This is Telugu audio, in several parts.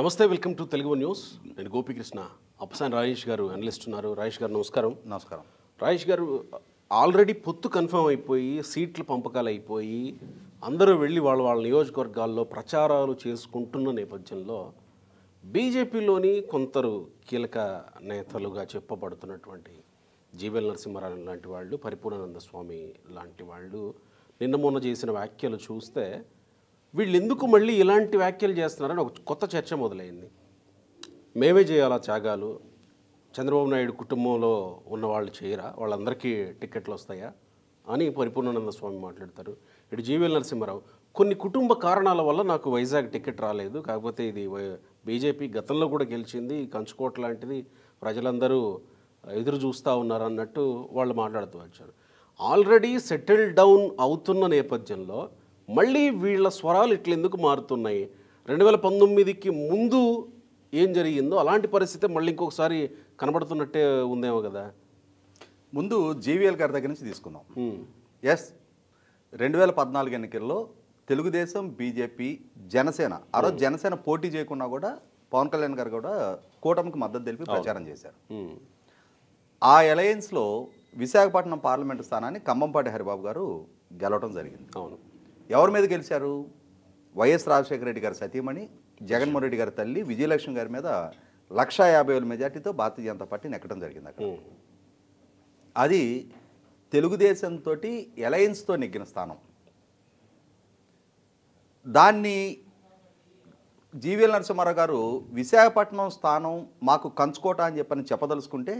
నమస్తే వెల్కమ్ టు తెలుగు న్యూస్ నేను గోపికృష్ణ అప్పసాని రాజేష్ గారు అనలిస్ట్ ఉన్నారు రాజేష్ గారు నమస్కారం నమస్కారం రాజేష్ గారు ఆల్రెడీ పొత్తు కన్ఫర్మ్ అయిపోయి సీట్లు పంపకాలు అయిపోయి అందరూ వెళ్ళి వాళ్ళ వాళ్ళ నియోజకవర్గాల్లో ప్రచారాలు చేసుకుంటున్న నేపథ్యంలో బీజేపీలోని కొందరు కీలక నేతలుగా చెప్పబడుతున్నటువంటి జీవెల్ నరసింహారావు లాంటి వాళ్ళు పరిపూర్ణానంద స్వామి లాంటి వాళ్ళు నిన్న మొన్న చేసిన వ్యాఖ్యలు చూస్తే వీళ్ళు ఎందుకు మళ్ళీ ఇలాంటి వ్యాఖ్యలు చేస్తున్నారని ఒక కొత్త చర్చ మొదలైంది మేమే చేయాలా త్యాగాలు చంద్రబాబు నాయుడు కుటుంబంలో ఉన్న వాళ్ళు చేయరా వాళ్ళందరికీ టికెట్లు వస్తాయా అని పరిపూర్ణానంద స్వామి మాట్లాడతారు ఇటు జీవీఎల్ నరసింహారావు కొన్ని కుటుంబ కారణాల వల్ల నాకు వైజాగ్ టికెట్ రాలేదు కాకపోతే ఇది బీజేపీ గతంలో కూడా గెలిచింది కంచుకోట లాంటిది ప్రజలందరూ ఎదురు చూస్తూ ఉన్నారు అన్నట్టు వాళ్ళు మాట్లాడుతూ వచ్చారు ఆల్రెడీ సెటిల్ డౌన్ అవుతున్న నేపథ్యంలో మళ్ళీ వీళ్ళ స్వరాలు ఇట్లెందుకు మారుతున్నాయి రెండు వేల పంతొమ్మిదికి ముందు ఏం జరిగిందో అలాంటి పరిస్థితి మళ్ళీ ఇంకొకసారి కనబడుతున్నట్టే ఉందేమో కదా ముందు జీవీఎల్ గారి దగ్గర నుంచి తీసుకుందాం ఎస్ రెండు వేల పద్నాలుగు ఎన్నికల్లో తెలుగుదేశం బీజేపీ జనసేన ఆ రోజు జనసేన పోటీ చేయకుండా కూడా పవన్ కళ్యాణ్ గారు కూడా కూటమికి మద్దతు తెలిపి ప్రచారం చేశారు ఆ అలయన్స్లో విశాఖపట్నం పార్లమెంటు స్థానాన్ని కంబంపాటి హరిబాబు గారు గెలవడం జరిగింది అవును ఎవరి మీద గెలిచారు వైఎస్ రాజశేఖర రెడ్డి గారి సతీమణి జగన్మోహన్ రెడ్డి గారి తల్లి విజయలక్ష్మి గారి మీద లక్షా యాభై వేల మెజార్టీతో భారతీయ జనతా పార్టీ నెక్కడం జరిగింది అక్కడ అది తెలుగుదేశంతో ఎలయన్స్తో నెగ్గిన స్థానం దాన్ని జీవీఎల్ నరసింహారావు గారు విశాఖపట్నం స్థానం మాకు కంచుకోట అని చెప్పని చెప్పదలుచుకుంటే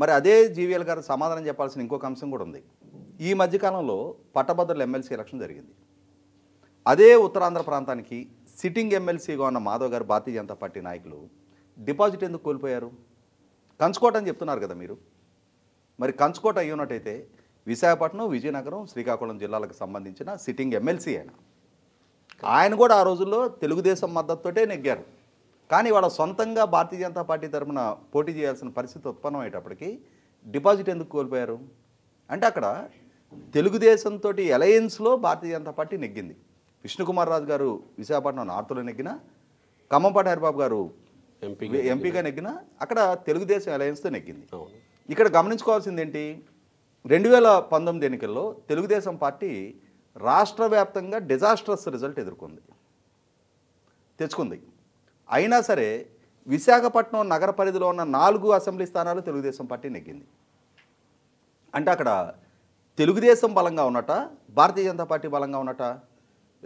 మరి అదే జీవీఎల్ గారు సమాధానం చెప్పాల్సిన ఇంకొక అంశం కూడా ఉంది ఈ మధ్యకాలంలో పట్టభద్రుల ఎమ్మెల్సీ ఎలక్షన్ జరిగింది అదే ఉత్తరాంధ్ర ప్రాంతానికి సిట్టింగ్ ఎమ్మెల్సీగా ఉన్న మాధవ్ గారు భారతీయ జనతా పార్టీ నాయకులు డిపాజిట్ ఎందుకు కోల్పోయారు కంచుకోటని చెప్తున్నారు కదా మీరు మరి కంచుకోట అయ్యున్నట్టయితే విశాఖపట్నం విజయనగరం శ్రీకాకుళం జిల్లాలకు సంబంధించిన సిట్టింగ్ ఎమ్మెల్సీ ఆయన ఆయన కూడా ఆ రోజుల్లో తెలుగుదేశం మద్దతుతోటే నెగ్గారు కానీ వాళ్ళ సొంతంగా భారతీయ జనతా పార్టీ తరఫున పోటీ చేయాల్సిన పరిస్థితి అయ్యేటప్పటికీ డిపాజిట్ ఎందుకు కోల్పోయారు అంటే అక్కడ తెలుగుదేశంతో అలయన్స్లో భారతీయ జనతా పార్టీ నెగ్గింది విష్ణుకుమార్ రాజు గారు విశాఖపట్నం నార్త్లో నెగ్గిన ఖమ్మంపాటి హరిబాబు గారు ఎంపీ ఎంపీగా నెగ్గిన అక్కడ తెలుగుదేశం అలయన్స్తో నెగ్గింది ఇక్కడ గమనించుకోవాల్సింది ఏంటి రెండు వేల పంతొమ్మిది ఎన్నికల్లో తెలుగుదేశం పార్టీ రాష్ట్ర వ్యాప్తంగా డిజాస్ట్రస్ రిజల్ట్ ఎదుర్కొంది తెచ్చుకుంది అయినా సరే విశాఖపట్నం నగర పరిధిలో ఉన్న నాలుగు అసెంబ్లీ స్థానాలు తెలుగుదేశం పార్టీ నెగ్గింది అంటే అక్కడ తెలుగుదేశం బలంగా ఉన్నట భారతీయ జనతా పార్టీ బలంగా ఉన్నట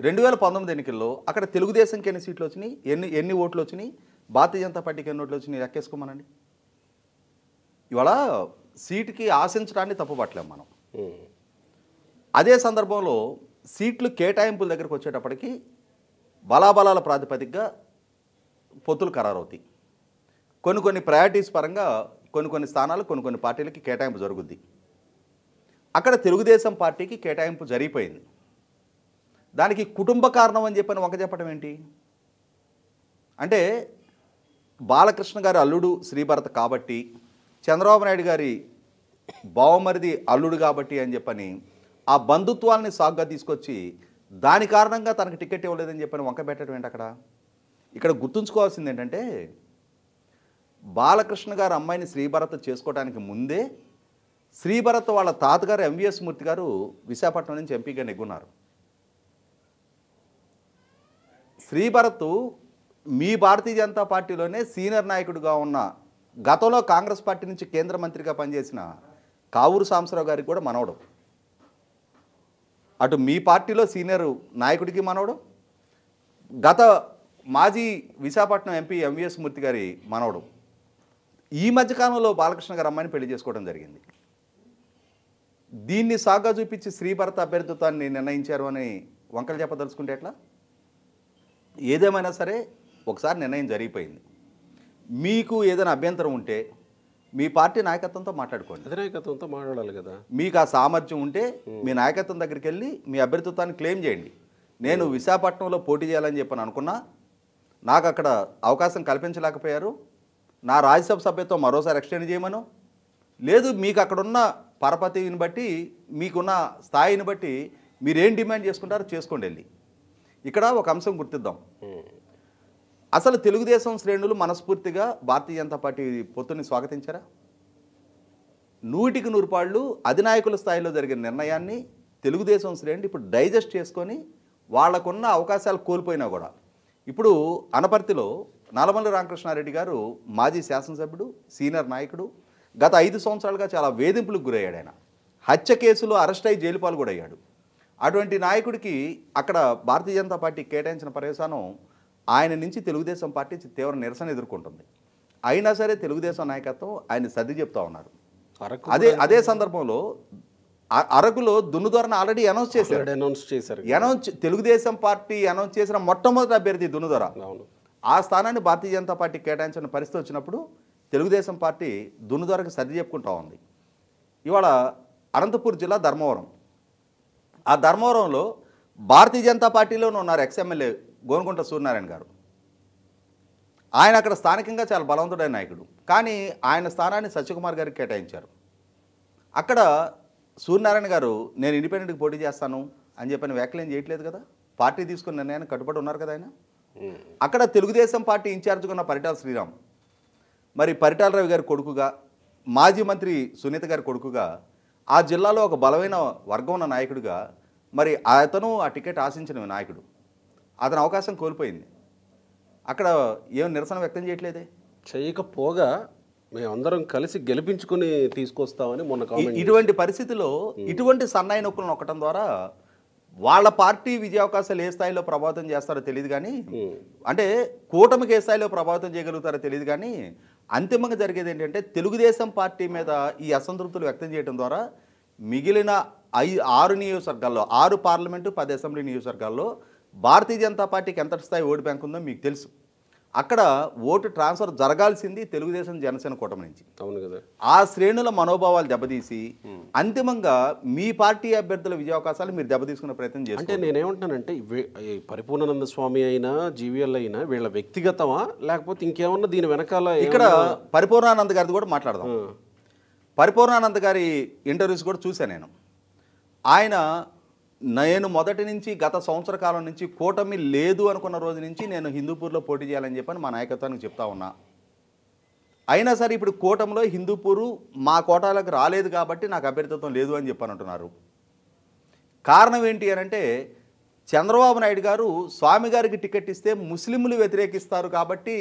రెండు వేల పంతొమ్మిది ఎన్నికల్లో అక్కడ తెలుగుదేశంకి ఎన్ని సీట్లు వచ్చినాయి ఎన్ని ఎన్ని ఓట్లు వచ్చినాయి భారతీయ జనతా పార్టీకి ఎన్ని ఓట్లు వచ్చినాయి లెక్కేసుకోమనండి ఇవాళ సీటుకి ఆశించడాన్ని తప్పుపట్టలేము మనం అదే సందర్భంలో సీట్లు కేటాయింపుల దగ్గరకు వచ్చేటప్పటికి బలాబలాల ప్రాతిపదికగా పొత్తులు ఖరారవుతాయి కొన్ని కొన్ని ప్రయారిటీస్ పరంగా కొన్ని కొన్ని స్థానాలు కొన్ని కొన్ని పార్టీలకి కేటాయింపు జరుగుద్ది అక్కడ తెలుగుదేశం పార్టీకి కేటాయింపు జరిగిపోయింది దానికి కుటుంబ కారణం అని చెప్పిన ఒక చెప్పడం ఏంటి అంటే బాలకృష్ణ గారి అల్లుడు శ్రీభరత్ కాబట్టి చంద్రబాబు నాయుడు గారి బావమరిది అల్లుడు కాబట్టి అని చెప్పని ఆ బంధుత్వాల్ని సాగ్గా తీసుకొచ్చి దాని కారణంగా తనకు టికెట్ ఇవ్వలేదని చెప్పని వంక పెట్టడం ఏంటి అక్కడ ఇక్కడ గుర్తుంచుకోవాల్సింది ఏంటంటే బాలకృష్ణ గారు అమ్మాయిని శ్రీభరత్ చేసుకోవడానికి ముందే శ్రీభరత్ వాళ్ళ తాతగారు ఎంవిఎస్ మూర్తి గారు విశాఖపట్నం నుంచి ఎంపీగా నెగ్గున్నారు శ్రీభరత్ మీ భారతీయ జనతా పార్టీలోనే సీనియర్ నాయకుడిగా ఉన్న గతంలో కాంగ్రెస్ పార్టీ నుంచి కేంద్ర మంత్రిగా పనిచేసిన కావూరు సాంబశివరావు గారికి కూడా మనవడు అటు మీ పార్టీలో సీనియర్ నాయకుడికి మనవడు గత మాజీ విశాఖపట్నం ఎంపీ ఎంవిఎస్ మూర్తి గారి మనవడు ఈ మధ్యకాలంలో బాలకృష్ణ గారు అమ్మాయిని పెళ్లి చేసుకోవడం జరిగింది దీన్ని సాగా చూపించి శ్రీభరత అభ్యర్థిత్వాన్ని నిర్ణయించారు అని వంకలు చెప్పదలుచుకుంటే ఎట్లా ఏదేమైనా సరే ఒకసారి నిర్ణయం జరిగిపోయింది మీకు ఏదైనా అభ్యంతరం ఉంటే మీ పార్టీ నాయకత్వంతో మాట్లాడుకోండి అధినాయకత్వంతో మాట్లాడాలి కదా మీకు ఆ సామర్థ్యం ఉంటే మీ నాయకత్వం దగ్గరికి వెళ్ళి మీ అభ్యర్థిత్వాన్ని క్లెయిమ్ చేయండి నేను విశాఖపట్నంలో పోటీ చేయాలని చెప్పని అనుకున్నా నాకు అక్కడ అవకాశం కల్పించలేకపోయారు నా రాజ్యసభ సభ్యత్వం మరోసారి ఎక్స్టెండ్ చేయమను లేదు మీకు అక్కడున్న పరపతిని బట్టి మీకున్న స్థాయిని బట్టి మీరేం డిమాండ్ చేసుకుంటారో చేసుకోండి వెళ్ళి ఇక్కడ ఒక అంశం గుర్తిద్దాం అసలు తెలుగుదేశం శ్రేణులు మనస్ఫూర్తిగా భారతీయ జనతా పార్టీ పొత్తుని స్వాగతించారా నూటికి నూరు పాళ్ళు అధినాయకుల స్థాయిలో జరిగిన నిర్ణయాన్ని తెలుగుదేశం శ్రేణులు ఇప్పుడు డైజెస్ట్ చేసుకొని వాళ్లకున్న అవకాశాలు కోల్పోయినా కూడా ఇప్పుడు అనపర్తిలో నల్లమల్లి రామకృష్ణారెడ్డి గారు మాజీ శాసనసభ్యుడు సీనియర్ నాయకుడు గత ఐదు సంవత్సరాలుగా చాలా వేధింపులకు గురయ్యాడు ఆయన హత్య కేసులో అరెస్ట్ అయి జైలుపాలు కూడా అయ్యాడు అటువంటి నాయకుడికి అక్కడ భారతీయ జనతా పార్టీ కేటాయించిన పర్యవసానం ఆయన నుంచి తెలుగుదేశం పార్టీ తీవ్ర నిరసన ఎదుర్కొంటుంది అయినా సరే తెలుగుదేశం నాయకత్వం ఆయన సర్ది చెప్తా ఉన్నారు అదే అదే సందర్భంలో అరకులో దున్నుదొరను ఆల్రెడీ అనౌన్స్ చేశారు అనౌన్స్ చేశారు అనౌన్స్ తెలుగుదేశం పార్టీ అనౌన్స్ చేసిన మొట్టమొదటి అభ్యర్థి దున్నుదొర ఆ స్థానాన్ని భారతీయ జనతా పార్టీ కేటాయించిన పరిస్థితి వచ్చినప్పుడు తెలుగుదేశం పార్టీ దున్నుదొరకు సర్ది చెప్పుకుంటా ఉంది ఇవాళ అనంతపూర్ జిల్లా ధర్మవరం ఆ ధర్మవరంలో భారతీయ జనతా పార్టీలోనే ఉన్నారు ఎక్స్ఎమ్మెల్యే గోనుకుంట సూర్యనారాయణ గారు ఆయన అక్కడ స్థానికంగా చాలా బలవంతుడైన నాయకుడు కానీ ఆయన స్థానాన్ని సత్యకుమార్ గారికి కేటాయించారు అక్కడ సూర్యనారాయణ గారు నేను ఇండిపెండెంట్కి పోటీ చేస్తాను అని చెప్పని వ్యాఖ్యలు చేయట్లేదు కదా పార్టీ తీసుకున్న నిర్ణయాన్ని కట్టుబడి ఉన్నారు కదా ఆయన అక్కడ తెలుగుదేశం పార్టీ ఇన్ఛార్జ్గా ఉన్న పరిటాల శ్రీరామ్ మరి పరిటాలరావు గారి కొడుకుగా మాజీ మంత్రి సునీత గారి కొడుకుగా ఆ జిల్లాలో ఒక బలమైన వర్గం ఉన్న నాయకుడుగా మరి అతను ఆ టికెట్ ఆశించిన నాయకుడు అతని అవకాశం కోల్పోయింది అక్కడ ఏం నిరసన వ్యక్తం చేయట్లేదే చేయకపోగా మేమందరం కలిసి గెలిపించుకుని తీసుకొస్తామని మొన్న ఇటువంటి పరిస్థితిలో ఇటువంటి సన్నాయి నొక్కులు నొక్కడం ద్వారా వాళ్ళ పార్టీ విజయావకాశాలు ఏ స్థాయిలో ప్రభావితం చేస్తారో తెలియదు కానీ అంటే కూటమికి ఏ స్థాయిలో ప్రభావితం చేయగలుగుతారో తెలియదు కానీ అంతిమంగా జరిగేది ఏంటంటే తెలుగుదేశం పార్టీ మీద ఈ అసంతృప్తులు వ్యక్తం చేయడం ద్వారా మిగిలిన ఐ ఆరు నియోజకవర్గాల్లో ఆరు పార్లమెంటు పది అసెంబ్లీ నియోజకవర్గాల్లో భారతీయ జనతా పార్టీకి ఎంత స్థాయి ఓటు బ్యాంక్ ఉందో మీకు తెలుసు అక్కడ ఓటు ట్రాన్స్ఫర్ జరగాల్సింది తెలుగుదేశం జనసేన కూటమి నుంచి అవును కదా ఆ శ్రేణుల మనోభావాలు దెబ్బతీసి అంతిమంగా మీ పార్టీ అభ్యర్థుల విజయావకాశాలు మీరు దెబ్బతీసుకునే ప్రయత్నం చేస్తారు అంటే నేనేమంటానంటే పరిపూర్ణానంద స్వామి అయినా జీవీఎల్ అయినా వీళ్ళ వ్యక్తిగతమా లేకపోతే ఇంకేమన్నా దీని వెనకాల ఇక్కడ పరిపూర్ణానంద గారిది కూడా మాట్లాడదాం పరిపూర్ణానంద గారి ఇంటర్వ్యూస్ కూడా చూశాను నేను ఆయన నేను మొదటి నుంచి గత సంవత్సర కాలం నుంచి కూటమి లేదు అనుకున్న రోజు నుంచి నేను హిందూపూర్లో పోటీ చేయాలని చెప్పని మా నాయకత్వానికి చెప్తా ఉన్నా అయినా సరే ఇప్పుడు కూటమిలో హిందూపూరు మా కోటాలకు రాలేదు కాబట్టి నాకు అభ్యర్థిత్వం లేదు అని చెప్పనంటున్నారు కారణం ఏంటి అనంటే చంద్రబాబు నాయుడు గారు స్వామి గారికి టికెట్ ఇస్తే ముస్లింలు వ్యతిరేకిస్తారు కాబట్టి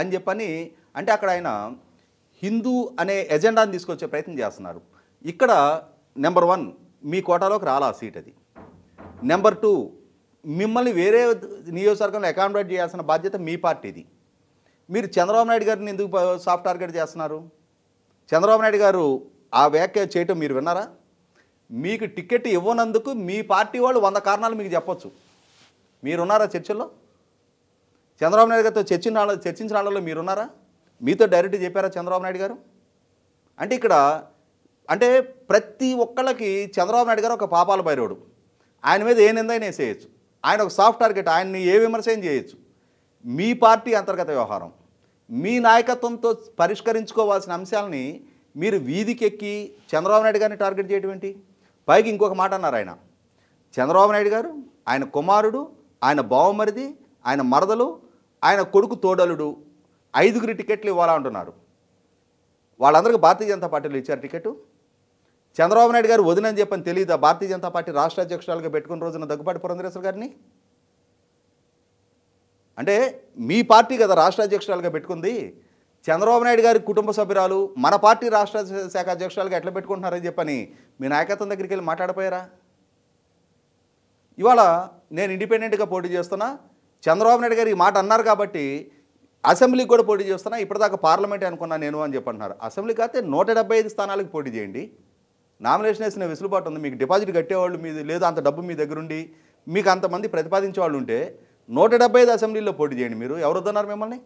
అని చెప్పని అంటే అక్కడ ఆయన హిందూ అనే ఎజెండాను తీసుకొచ్చే ప్రయత్నం చేస్తున్నారు ఇక్కడ నెంబర్ వన్ మీ కోటాలోకి రాలా సీట్ అది నెంబర్ టూ మిమ్మల్ని వేరే నియోజకవర్గంలో అకామిడేట్ చేయాల్సిన బాధ్యత మీ పార్టీది మీరు చంద్రబాబు నాయుడు గారిని ఎందుకు సాఫ్ట్ టార్గెట్ చేస్తున్నారు చంద్రబాబు నాయుడు గారు ఆ వ్యాఖ్య చేయటం మీరు విన్నారా మీకు టికెట్ ఇవ్వనందుకు మీ పార్టీ వాళ్ళు వంద కారణాలు మీకు చెప్పచ్చు మీరున్నారా చర్చల్లో చంద్రబాబు నాయుడు గారితో చర్చిన చర్చించిన వాళ్ళలో మీరున్నారా మీతో డైరెక్ట్ చెప్పారా చంద్రబాబు నాయుడు గారు అంటే ఇక్కడ అంటే ప్రతి ఒక్కళ్ళకి చంద్రబాబు నాయుడు గారు ఒక పాపాల బైరోడు ఆయన మీద ఏ నిందైనా వేసేయచ్చు ఆయన ఒక సాఫ్ట్ టార్గెట్ ఆయన్ని ఏ విమర్శం చేయొచ్చు మీ పార్టీ అంతర్గత వ్యవహారం మీ నాయకత్వంతో పరిష్కరించుకోవాల్సిన అంశాలని మీరు వీధికెక్కి చంద్రబాబు నాయుడు గారిని టార్గెట్ చేయడం ఏంటి పైకి ఇంకొక మాట అన్నారు ఆయన చంద్రబాబు నాయుడు గారు ఆయన కుమారుడు ఆయన బావమరిది ఆయన మరదలు ఆయన కొడుకు తోడలుడు ఐదుగురి టికెట్లు ఇవ్వాలంటున్నారు వాళ్ళందరికీ భారతీయ జనతా పార్టీలో ఇచ్చారు టికెట్ చంద్రబాబు నాయుడు గారు వదినని చెప్పని తెలియదా భారతీయ జనతా పార్టీ రాష్ట్ర అధ్యక్షురాలుగా పెట్టుకున్న రోజున దగ్గుపాటి పురంధరేశ్వర గారిని అంటే మీ పార్టీ కదా రాష్ట్ర అధ్యక్షురాలుగా పెట్టుకుంది చంద్రబాబు నాయుడు గారి కుటుంబ సభ్యురాలు మన పార్టీ రాష్ట్ర శాఖ అధ్యక్షురాలుగా ఎట్లా పెట్టుకుంటున్నారని చెప్పని మీ నాయకత్వం దగ్గరికి వెళ్ళి మాట్లాడపోయారా ఇవాళ నేను ఇండిపెండెంట్గా పోటీ చేస్తున్నా చంద్రబాబు నాయుడు గారు ఈ మాట అన్నారు కాబట్టి అసెంబ్లీకి కూడా పోటీ చేస్తున్నా ఇప్పటిదాకా పార్లమెంట్ అనుకున్నా నేను అని చెప్పంటున్నారు అసెంబ్లీకి అయితే నూట స్థానాలకు పోటీ చేయండి నామినేషన్ వేసిన వెసులుబాటు ఉంది మీకు డిపాజిట్ కట్టేవాళ్ళు మీ లేదా అంత డబ్బు మీ దగ్గరుండి మీకు అంతమంది ప్రతిపాదించే వాళ్ళు ఉంటే నూట డెబ్బై ఐదు అసెంబ్లీలో పోటీ చేయండి మీరు ఎవరు వద్దన్నారు మిమ్మల్ని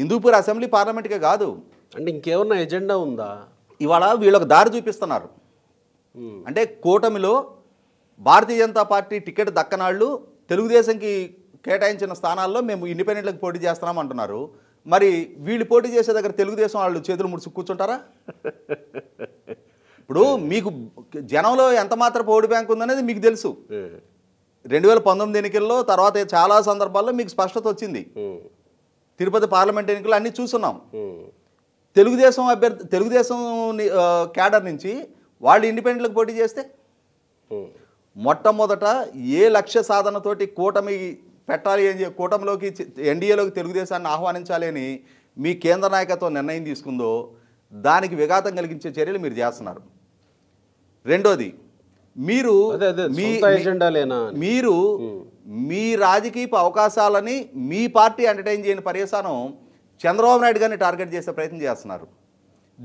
హిందూపూర్ అసెంబ్లీ పార్లమెంట్కే కాదు అంటే ఇంకేమన్నా ఎజెండా ఉందా ఇవాళ వీళ్ళకి దారి చూపిస్తున్నారు అంటే కూటమిలో భారతీయ జనతా పార్టీ టికెట్ దక్కనాళ్ళు తెలుగుదేశంకి కేటాయించిన స్థానాల్లో మేము ఇండిపెండెంట్లకు పోటీ చేస్తున్నాం అంటున్నారు మరి వీళ్ళు పోటీ చేసే దగ్గర తెలుగుదేశం వాళ్ళు చేతులు ముడిచి కూర్చుంటారా ఇప్పుడు మీకు జనంలో ఎంత మాత్రం ఓటు బ్యాంక్ ఉందనేది మీకు తెలుసు రెండు వేల పంతొమ్మిది ఎన్నికల్లో తర్వాత చాలా సందర్భాల్లో మీకు స్పష్టత వచ్చింది తిరుపతి పార్లమెంట్ ఎన్నికలు అన్ని చూస్తున్నాం తెలుగుదేశం అభ్యర్థి తెలుగుదేశం క్యాడర్ నుంచి వాళ్ళు ఇండిపెండెంట్లకు పోటీ చేస్తే మొట్టమొదట ఏ లక్ష్య సాధనతోటి కూటమి పెట్టాలి అని కూటమిలోకి ఎన్డీఏలోకి తెలుగుదేశాన్ని ఆహ్వానించాలి అని మీ కేంద్ర నాయకత్వం నిర్ణయం తీసుకుందో దానికి విఘాతం కలిగించే చర్యలు మీరు చేస్తున్నారు రెండోది మీరు మీరు మీ రాజకీయ అవకాశాలని మీ పార్టీ ఎంటర్టైన్ చేయని పర్యసనం చంద్రబాబు నాయుడు గారిని టార్గెట్ చేసే ప్రయత్నం చేస్తున్నారు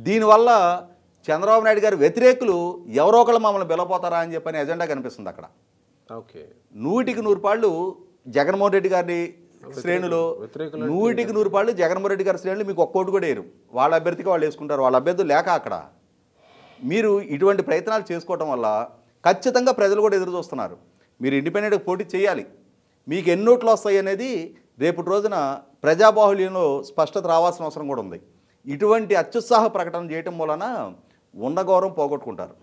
దీనివల్ల చంద్రబాబు నాయుడు గారి వ్యతిరేకులు ఎవరో ఒకళ్ళు మమ్మల్ని బెలపోతారా అని చెప్పని ఎజెండా కనిపిస్తుంది అక్కడ ఓకే నూటికి నూరు పాళ్ళు జగన్మోహన్ రెడ్డి గారిని శ్రేణులు నూటికి నూరు పాళ్ళు జగన్మోహన్ రెడ్డి గారి శ్రేణులు మీకు ఒక్కోటి కూడా వేరు వాళ్ళ అభ్యర్థికి వాళ్ళు వేసుకుంటారు వాళ్ళ అభ్యర్థులు లేక అక్కడ మీరు ఇటువంటి ప్రయత్నాలు చేసుకోవటం వల్ల ఖచ్చితంగా ప్రజలు కూడా ఎదురు చూస్తున్నారు మీరు ఇండిపెండెంట్గా పోటీ చేయాలి మీకు ఎన్నోట్లు వస్తాయి అనేది రేపటి రోజున ప్రజాబాహుళ్యంలో స్పష్టత రావాల్సిన అవసరం కూడా ఉంది ఇటువంటి అత్యుత్సాహ ప్రకటన చేయటం వలన ఉన్న గౌరవం పోగొట్టుకుంటారు